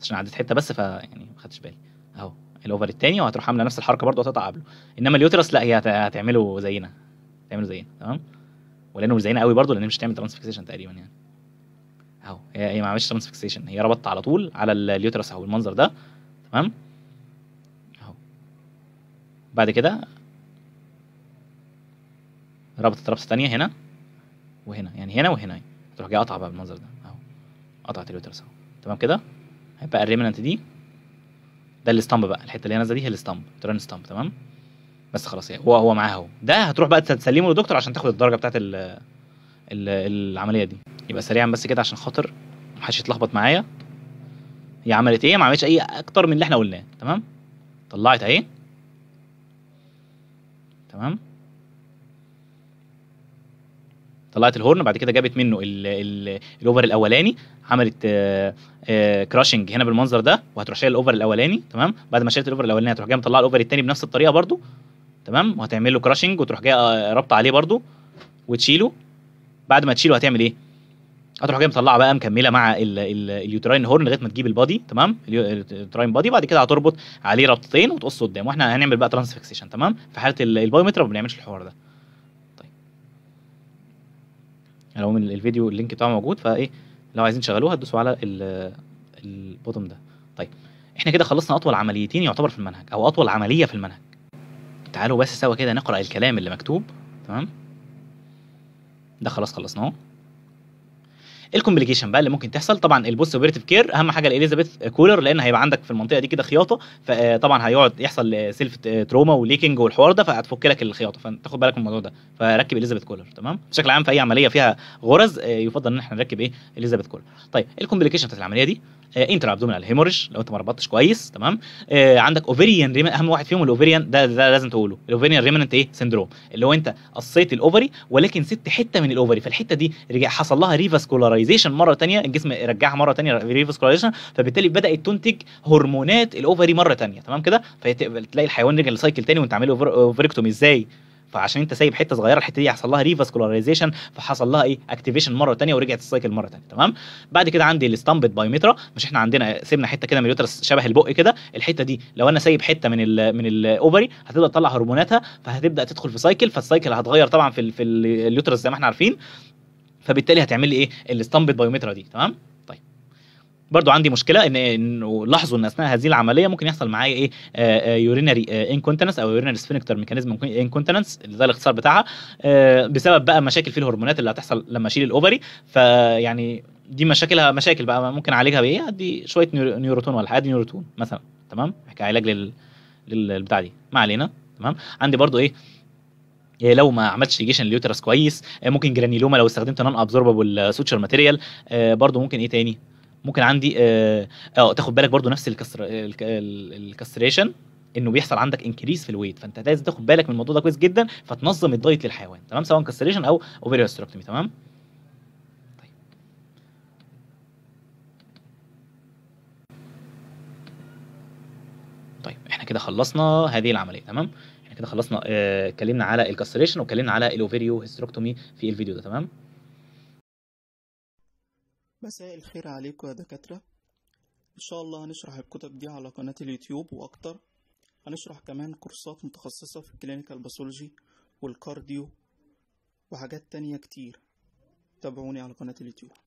عشان عديت حته بس فيعني ما خدتش بالي اهو الاوفر الثاني وهتروح عامله نفس الحركه برضه هتقطع قبله انما اليوترس لا هي هتعمله زينا هتعمله زينا تمام ولانه مش زينا قوي برضه لان مش هتعمل ترانسفكسيشن تقريبا يعني اهو هي ما عملتش ترانسفكسيشن هي ربطت على طول على اليوترس اهو المنظر ده تمام اهو بعد كده ربطت ربطه ثانيه هنا وهنا يعني هنا وهنا تروح جاي قاطعه بقى بالمنظر ده اهو قطعت اليوترس اهو تمام كده هيبقى الريمننت دي ده الاستامب بقى الحته اللي هي نازله دي هي الاستامب تران ستامب تمام بس خلاص هو هو معاها اهو ده هتروح بقى تسلمه للدكتور عشان تاخد الدرجه بتاعت ال ال العمليه دي يبقى سريعا بس كده عشان خاطر محدش يتلخبط معايا هي عملت ايه ما عملتش اي اكتر من اللي احنا قلناه تمام طلعت اهي تمام طلعت الهورن بعد كده جابت منه ال ال الاوفر الاولاني عملت كراشنج آه، آه، هنا بالمنظر ده وهتروح شايل الاوفر الاولاني تمام بعد ما شالت الاوفر الاولاني هتروح جايه مطلعه الاوفر الثاني بنفس الطريقه برده تمام وهتعمل له كراشنج وتروح جايه آه، رابطه عليه برده وتشيله بعد ما تشيله هتعمل ايه هتروح جايه مطلعه بقى مكمله مع اليوتراين هورن لغايه ما تجيب البادي تمام اليوتراين بادي بعد كده هتربط عليه ربطتين وتقصه قدام واحنا هنعمل بقى ترانسفيكسيشن تمام في حاله البايومتر ما بنعملش الحوار ده يعني العموم الفيديو اللينك بتاعه موجود فايه لو عايزين تشغلوها تدوسوا على البوتوم ده طيب احنا كده خلصنا اطول عمليتين يعتبر في المنهج او اطول عمليه في المنهج تعالوا بس سوا كده نقرا الكلام اللي مكتوب تمام ده خلاص خلصناه الكومبليكيشن بقى اللي ممكن تحصل طبعا البوست اوبريتيف كير اهم حاجه الاليزابيث كولر لان هيبقى عندك في المنطقه دي كده خياطه فطبعا آه، هيقعد يحصل سيلف تروما وليكنج والحوار ده فهتفك لك الخياطه فتاخد بالك من الموضوع ده فركب اليزابيث كولر تمام بشكل عام في اي عمليه فيها غرز آه، يفضل ان احنا نركب ايه اليزابيث كولر طيب الكومبليكيشن بتاعت العمليه دي آه، انتر ابدومينال هيموريج لو انت ما ربطتش كويس تمام آه، عندك اوفريان ريمان اهم واحد فيهم الاوفريان ده, ده لازم تقوله الاوفريان ريمننت ايه سندروم اللي هو انت قصيت الاوفري ولكن سبت حته من الاوفري فالحته دي رجع حصل لها ريفاسكولاريزيشن مره ثانيه الجسم رجعها مره ثانيه ريفاسكولاريزيشن فبالتالي بدات تنتج هرمونات الاوفري مره ثانيه تمام كده فتلاقي الحيوان رجع لسايكل ثاني وانت عامل اوفريكتوم ازاي فعشان انت سايب حته صغيره الحته دي هيحصل لها ريفاسكولاريزيشن فحصل لها ايه اكتيفيشن مره ثانيه ورجعت السايكل مره ثانيه تمام بعد كده عندي الستامبت بايومترا مش احنا عندنا سيبنا حته كده من اليوترس شبه البق كده الحته دي لو انا سايب حته من الـ من الاوبري هتبدا تطلع هرموناتها فهتبدا تدخل في سايكل فالسايكل هتغير طبعا في في اليوترس زي ما احنا عارفين فبالتالي هتعمل لي ايه الاستامبت بايومترا دي تمام برضو عندي مشكله ان انه لاحظوا ان اثناء هذه العمليه ممكن يحصل معايا ايه يورينري آه، انكونتنس آه، آه، او يورينري سفنكتر ميكانيزم انكونتنس ده الاختصار بتاعها بسبب بقى مشاكل في الهرمونات اللي هتحصل لما اشيل الاوفري فيعني دي مشاكلها مشاكل بقى ممكن اعالجها بايه ادي شويه نيوروتون ولا حاجه نيوروتون مثلا تمام كعلاج لل للبتاع دي ما علينا تمام عندي برضو ايه لو ما عملتش ليجيشن لليوترس كويس ممكن جرانيلوما لو استخدمت نون ابزوربابل سوتشر ماتيريال برضو ممكن ايه تاني ممكن عندي آه،, اه, آه تاخد بالك برضو نفس الكسر الكسريشن انه بيحصل عندك انكريز في الويت فانت لازم تاخد بالك من الموضوع ده كويس جدا فتنظم الدايت للحيوان تمام سواء كسريشن او اوفيريو استروكتومي تمام طيب. طيب احنا كده خلصنا هذه العمليه تمام احنا كده خلصنا آه، اتكلمنا آه على الكسريشن واتكلمنا على الاوفيريو هيستروكتومي في الفيديو ده تمام مساء الخير عليكم يا دكاترة إن شاء الله هنشرح الكتب دي على قناة اليوتيوب وأكتر هنشرح كمان كورسات متخصصة في الكلينيكال باثولوجي والكارديو وحاجات تانية كتير تابعوني على قناة اليوتيوب